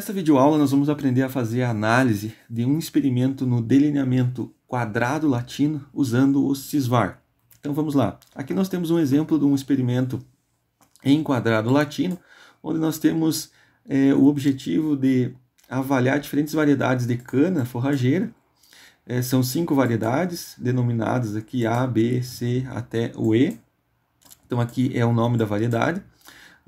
Nesta videoaula nós vamos aprender a fazer a análise de um experimento no delineamento quadrado latino usando o CISVAR. Então vamos lá. Aqui nós temos um exemplo de um experimento em quadrado latino, onde nós temos é, o objetivo de avaliar diferentes variedades de cana forrageira. É, são cinco variedades, denominadas aqui A, B, C até o E. Então aqui é o nome da variedade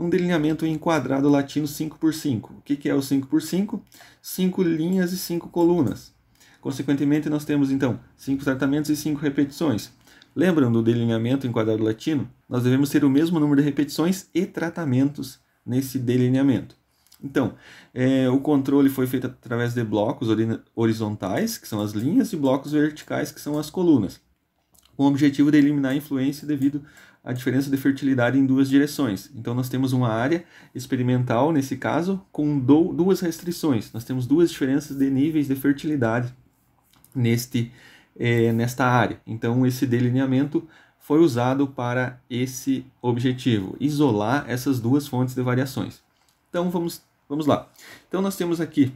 um delineamento em quadrado latino 5x5. O que, é o 5x5? 5 linhas e 5 colunas. Consequentemente, nós temos então 5 tratamentos e 5 repetições. Lembrando do delineamento em quadrado latino? Nós devemos ter o mesmo número de repetições e tratamentos nesse delineamento. Então, é, o controle foi feito através de blocos horizontais, que são as linhas, e blocos verticais, que são as colunas, com o objetivo de eliminar a influência devido a diferença de fertilidade em duas direções. Então, nós temos uma área experimental, nesse caso, com do, duas restrições. Nós temos duas diferenças de níveis de fertilidade neste, eh, nesta área. Então, esse delineamento foi usado para esse objetivo, isolar essas duas fontes de variações. Então, vamos, vamos lá. Então, nós temos aqui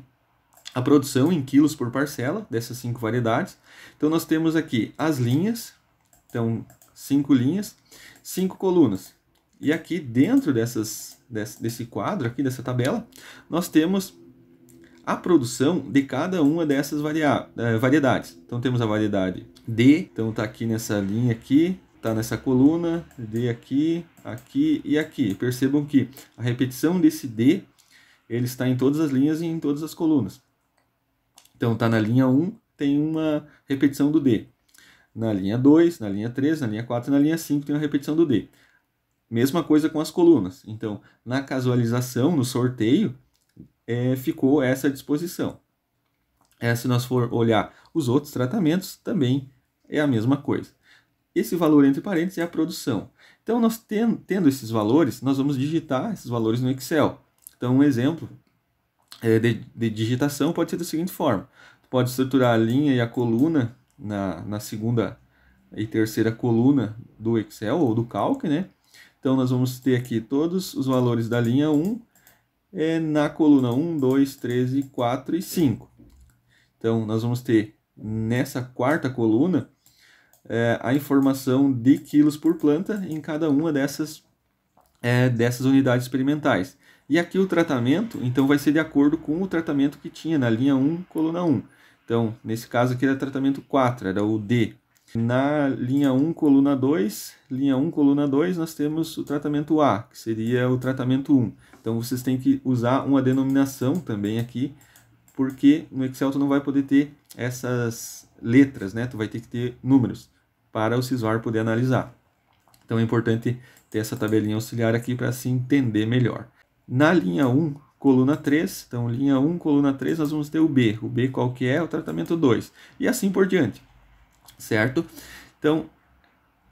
a produção em quilos por parcela dessas cinco variedades. Então, nós temos aqui as linhas, então, cinco linhas cinco colunas. E aqui dentro dessas, desse, quadro, aqui dessa tabela, nós temos a produção de cada uma dessas eh, variedades. Então temos a variedade D, então está aqui nessa linha aqui, está nessa coluna, D aqui, aqui e aqui. Percebam que a repetição desse D ele está em todas as linhas e em todas as colunas. Então está na linha 1, tem uma repetição do D na linha 2, na linha 3, na linha 4 e na linha 5 tem uma repetição do D. Mesma coisa com as colunas. Então, na casualização, no sorteio, é, ficou essa disposição. É, se nós for olhar os outros tratamentos, também é a mesma coisa. Esse valor entre parênteses é a produção. Então, nós ten tendo esses valores, nós vamos digitar esses valores no Excel. Então, um exemplo é, de, de digitação pode ser da seguinte forma. Pode estruturar a linha e a coluna na, na segunda e terceira coluna do Excel ou do Calc, né? Então, nós vamos ter aqui todos os valores da linha 1 é, na coluna 1, 2, 13, 4 e 5. Então, nós vamos ter nessa quarta coluna é, a informação de quilos por planta em cada uma dessas, é, dessas unidades experimentais. E aqui o tratamento, então, vai ser de acordo com o tratamento que tinha na linha 1, coluna 1. Então, nesse caso aqui era tratamento 4, era o D. Na linha 1, coluna 2, linha 1, coluna 2, nós temos o tratamento A, que seria o tratamento 1. Então, vocês têm que usar uma denominação também aqui, porque no Excel tu não vai poder ter essas letras, né? Tu vai ter que ter números para o CISOR poder analisar. Então, é importante ter essa tabelinha auxiliar aqui para se entender melhor. Na linha 1, coluna 3, então linha 1, coluna 3, nós vamos ter o B. O B qual que é? O tratamento 2. E assim por diante, certo? Então,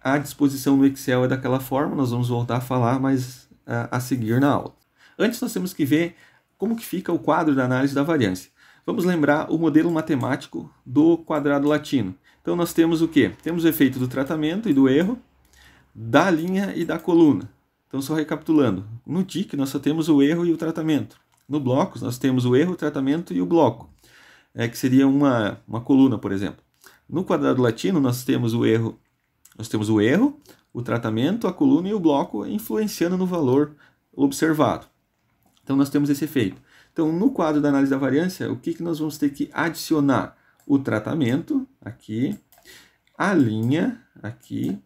a disposição no Excel é daquela forma, nós vamos voltar a falar mais a, a seguir na aula. Antes nós temos que ver como que fica o quadro da análise da variância. Vamos lembrar o modelo matemático do quadrado latino. Então nós temos o que? Temos o efeito do tratamento e do erro, da linha e da coluna. Então só recapitulando, no TIC nós só temos o erro e o tratamento. No blocos, nós temos o erro, o tratamento e o bloco, é, que seria uma, uma coluna, por exemplo. No quadrado latino, nós temos o erro, nós temos o erro, o tratamento, a coluna e o bloco influenciando no valor observado. Então, nós temos esse efeito. Então, no quadro da análise da variância, o que, que nós vamos ter que adicionar? O tratamento, aqui, a linha, aqui,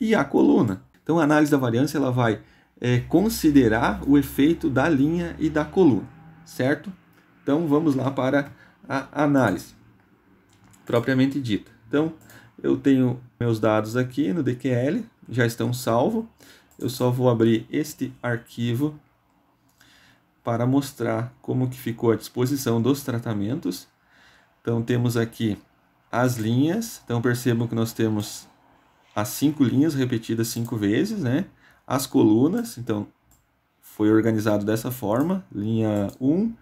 e a coluna. Então, a análise da variância ela vai é, considerar o efeito da linha e da coluna, certo? Então vamos lá para a análise propriamente dita. Então eu tenho meus dados aqui no DQL, já estão salvos. Eu só vou abrir este arquivo para mostrar como que ficou a disposição dos tratamentos. Então temos aqui as linhas. Então percebam que nós temos as cinco linhas repetidas cinco vezes, né? As colunas, então, foi organizado dessa forma, linha 1,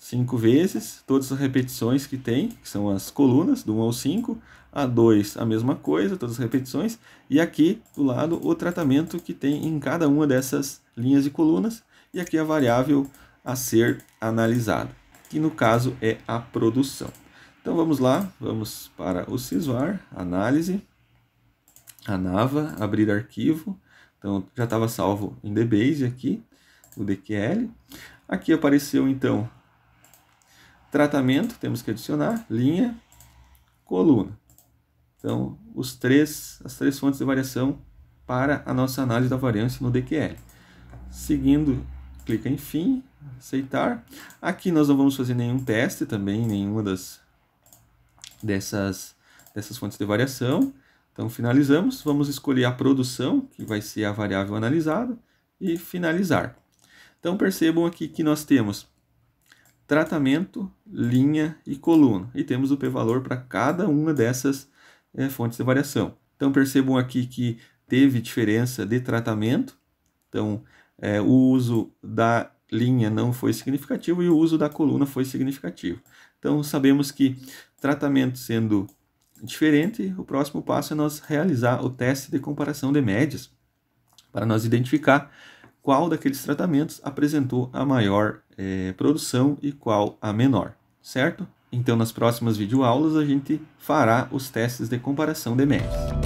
cinco vezes, todas as repetições que tem, que são as colunas, do 1 ao 5, a 2 a mesma coisa, todas as repetições, e aqui do lado o tratamento que tem em cada uma dessas linhas e colunas, e aqui a variável a ser analisada, que no caso é a produção. Então vamos lá, vamos para o SISVAR, análise, a nava, abrir arquivo, então já estava salvo em DBase aqui, o DQL. Aqui apareceu então tratamento, temos que adicionar, linha, coluna. Então os três, as três fontes de variação para a nossa análise da variância no DQL. Seguindo, clica em fim, aceitar. Aqui nós não vamos fazer nenhum teste também, nenhuma das dessas, dessas fontes de variação. Então, finalizamos. Vamos escolher a produção, que vai ser a variável analisada, e finalizar. Então, percebam aqui que nós temos tratamento, linha e coluna. E temos o p-valor para cada uma dessas é, fontes de variação. Então, percebam aqui que teve diferença de tratamento. Então, é, o uso da linha não foi significativo e o uso da coluna foi significativo. Então, sabemos que tratamento sendo diferente, o próximo passo é nós realizar o teste de comparação de médias para nós identificar qual daqueles tratamentos apresentou a maior eh, produção e qual a menor, certo? Então, nas próximas videoaulas, a gente fará os testes de comparação de médias.